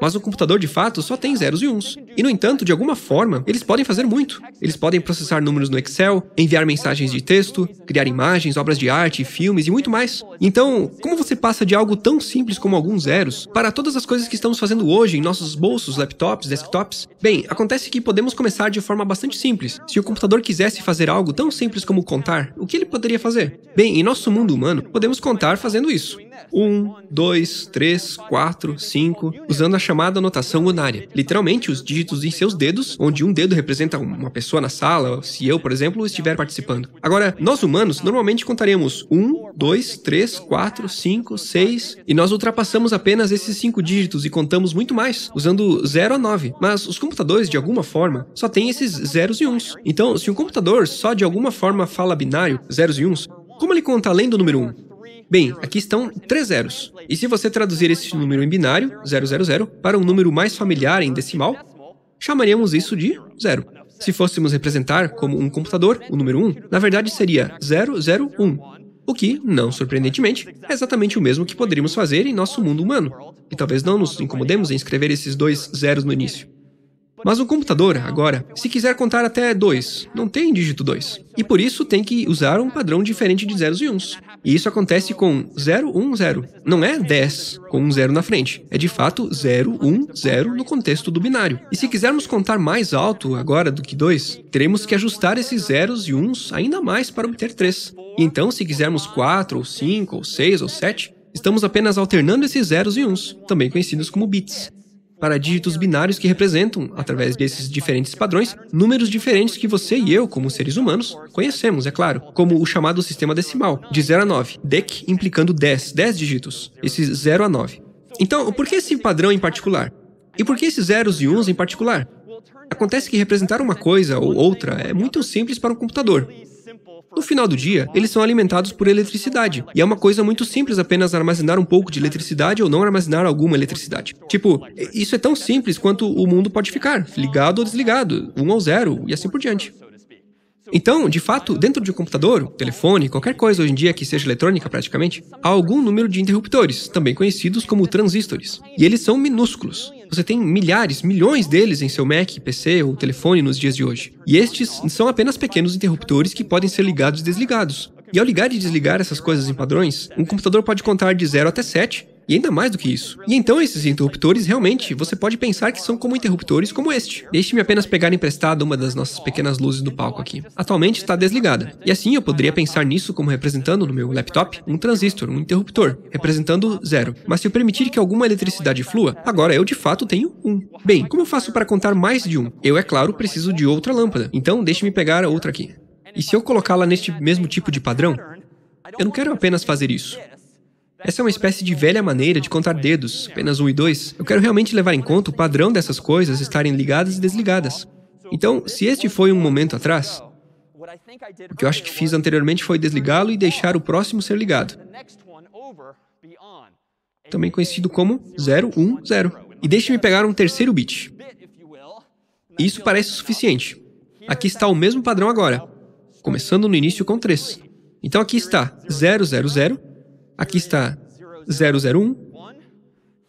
Mas o computador de fato só tem zeros e uns. E no entanto, de alguma forma, eles podem fazer muito. Eles podem processar números no Excel, enviar mensagens de texto, criar imagens, obras de arte, filmes e muito mais. Então, como você passa de algo tão simples como alguns zeros para todas as coisas que estamos fazendo hoje em nossos bolsos, laptops, desktops? Bem, acontece que podemos começar de forma bastante simples. Se o computador quisesse fazer algo tão simples como contar, o que ele poderia fazer? Bem, em nosso mundo humano, podemos contar fazendo isso. 1, 2, 3, 4, 5, usando a chamada notação unária. Literalmente, os dígitos em seus dedos, onde um dedo representa uma pessoa na sala, se eu, por exemplo, estiver participando. Agora, nós humanos normalmente contaremos 1, 2, 3, 4, 5, 6, e nós ultrapassamos apenas esses 5 dígitos e contamos muito mais, usando 0 a 9. Mas os computadores, de alguma forma, só têm esses zeros e uns. Então, se um computador só de alguma forma fala binário, zeros e uns, como ele conta além do número 1? Bem, aqui estão três zeros. E se você traduzir esse número em binário, 000, para um número mais familiar em decimal, chamaríamos isso de zero. Se fôssemos representar como um computador, o número 1, um, na verdade seria 001, o que, não surpreendentemente, é exatamente o mesmo que poderíamos fazer em nosso mundo humano. E talvez não nos incomodemos em escrever esses dois zeros no início. Mas um computador, agora, se quiser contar até 2, não tem dígito 2. E por isso tem que usar um padrão diferente de zeros e uns. E isso acontece com 010. Não é 10 com um 0 na frente. É de fato 010 no contexto do binário. E se quisermos contar mais alto agora do que 2, teremos que ajustar esses zeros e uns ainda mais para obter 3. então, se quisermos 4, ou 5, ou 6, ou 7, estamos apenas alternando esses zeros e uns, também conhecidos como bits para dígitos binários que representam, através desses diferentes padrões, números diferentes que você e eu, como seres humanos, conhecemos, é claro, como o chamado sistema decimal, de 0 a 9, DEC implicando 10, 10 dígitos, esses 0 a 9. Então, por que esse padrão em particular? E por que esses zeros e uns em particular? Acontece que representar uma coisa ou outra é muito simples para um computador, no final do dia, eles são alimentados por eletricidade, e é uma coisa muito simples apenas armazenar um pouco de eletricidade ou não armazenar alguma eletricidade. Tipo, isso é tão simples quanto o mundo pode ficar, ligado ou desligado, um ou zero, e assim por diante. Então, de fato, dentro de um computador, telefone, qualquer coisa hoje em dia que seja eletrônica praticamente, há algum número de interruptores, também conhecidos como transistores. E eles são minúsculos. Você tem milhares, milhões deles em seu Mac, PC ou telefone nos dias de hoje. E estes são apenas pequenos interruptores que podem ser ligados e desligados. E ao ligar e desligar essas coisas em padrões, um computador pode contar de 0 até 7 e ainda mais do que isso. E então esses interruptores realmente, você pode pensar que são como interruptores como este. Deixe-me apenas pegar emprestado uma das nossas pequenas luzes do palco aqui. Atualmente está desligada. E assim eu poderia pensar nisso como representando no meu laptop um transistor, um interruptor, representando zero. Mas se eu permitir que alguma eletricidade flua, agora eu de fato tenho um. Bem, como eu faço para contar mais de um? Eu, é claro, preciso de outra lâmpada. Então deixe-me pegar outra aqui. E se eu colocá-la neste mesmo tipo de padrão? Eu não quero apenas fazer isso. Essa é uma espécie de velha maneira de contar dedos, apenas um e dois. Eu quero realmente levar em conta o padrão dessas coisas estarem ligadas e desligadas. Então, se este foi um momento atrás, o que eu acho que fiz anteriormente foi desligá-lo e deixar o próximo ser ligado, também conhecido como 010. E deixe-me pegar um terceiro bit. Isso parece o suficiente. Aqui está o mesmo padrão agora, começando no início com 3. Então aqui está 000 Aqui está 001.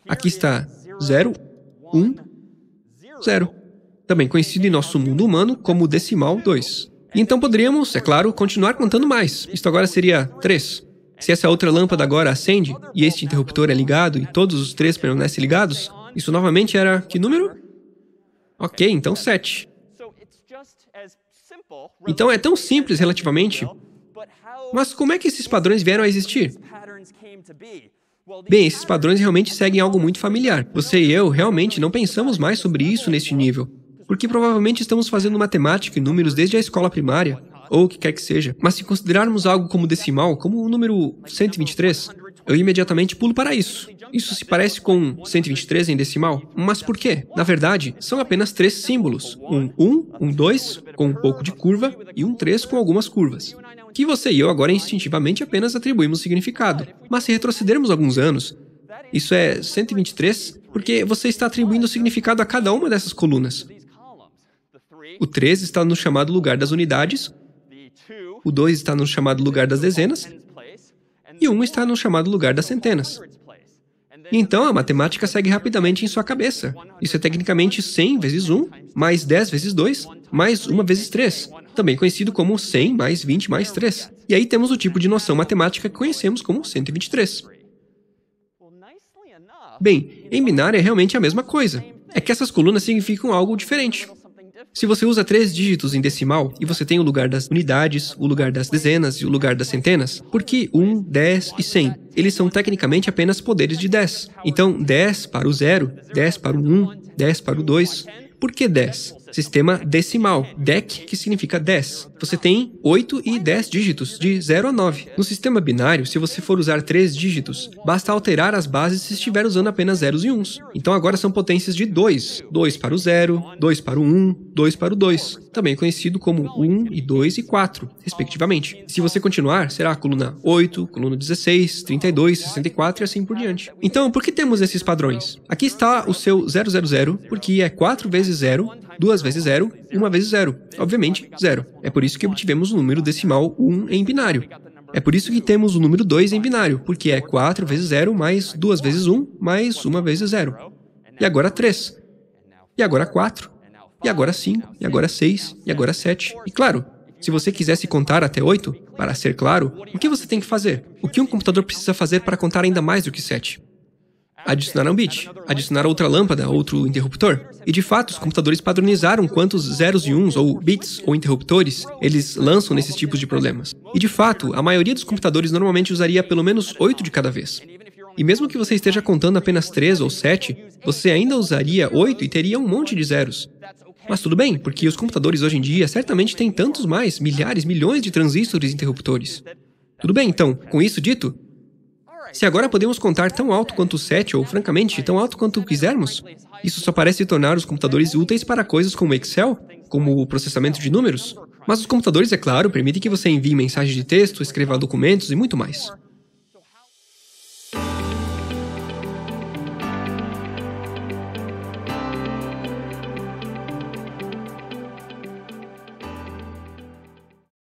Aqui está 0, 1, 0. Também conhecido em nosso mundo humano como decimal 2. Então poderíamos, é claro, continuar contando mais. Isto agora seria 3. Se essa outra lâmpada agora acende e este interruptor é ligado e todos os três permanecem ligados, isso novamente era que número? Ok, então 7. Então é tão simples relativamente mas como é que esses padrões vieram a existir? Bem, esses padrões realmente seguem algo muito familiar. Você e eu realmente não pensamos mais sobre isso neste nível, porque provavelmente estamos fazendo matemática e números desde a escola primária, ou o que quer que seja. Mas se considerarmos algo como decimal, como o número 123, eu imediatamente pulo para isso. Isso se parece com 123 em decimal, mas por quê? Na verdade, são apenas três símbolos: um 1, um 2, com um pouco de curva, e um 3 com algumas curvas que você e eu agora instintivamente apenas atribuímos significado. Mas se retrocedermos alguns é anos, isso é 123, porque você está atribuindo significado a cada uma dessas colunas. O 3 está no chamado lugar das unidades, o 2 está no chamado lugar das dezenas, e o 1 está no chamado lugar das centenas. E então a matemática segue rapidamente em sua cabeça. Isso é tecnicamente 100 vezes 1, mais 10 vezes 2, mais 1 vezes 3, também conhecido como 100 mais 20 mais 3. E aí temos o tipo de noção matemática que conhecemos como 123. Bem, em binário é realmente a mesma coisa. É que essas colunas significam algo diferente. Se você usa três dígitos em decimal e você tem o lugar das unidades, o lugar das dezenas e o lugar das centenas, por que 1, 10 e 100, eles são tecnicamente apenas poderes de 10. Então, 10 para o 0, 10 para o 1, 10 para o 2. Por que 10? sistema decimal, DEC, que significa 10. Você tem 8 e 10 dígitos, de 0 a 9. No sistema binário, se você for usar 3 dígitos, basta alterar as bases se estiver usando apenas zeros e uns. Então agora são potências de 2, 2 para o 0, 2 para o 1, 2 para o 2, também conhecido como 1 e 2 e 4, respectivamente. Se você continuar, será a coluna 8, coluna 16, 32, 64 e assim por diante. Então, por que temos esses padrões? Aqui está o seu 000, porque é 4 vezes 0 2 vezes 0, 1 vezes 0. Obviamente, 0. É por isso que obtivemos o número decimal 1 em binário. É por isso que temos o número 2 em binário, porque é 4 vezes 0 mais 2 vezes 1 mais 1 vezes 0. E agora 3. E agora 4. E agora 5. E agora 6. E agora 7. E claro, se você quisesse contar até 8, para ser claro, o que você tem que fazer? O que um computador precisa fazer para contar ainda mais do que 7? adicionar um bit, adicionar outra lâmpada, outro interruptor. E de fato, os computadores padronizaram quantos zeros e uns, ou bits, ou interruptores, eles lançam nesses tipos de problemas. E de fato, a maioria dos computadores normalmente usaria pelo menos oito de cada vez. E mesmo que você esteja contando apenas três ou sete, você ainda usaria oito e teria um monte de zeros. Mas tudo bem, porque os computadores hoje em dia certamente têm tantos mais, milhares, milhões de transistores e interruptores. Tudo bem, então, com isso dito, se agora podemos contar tão alto quanto 7 ou, francamente, tão alto quanto quisermos, isso só parece tornar os computadores úteis para coisas como Excel, como o processamento de números. Mas os computadores, é claro, permitem que você envie mensagens de texto, escreva documentos e muito mais.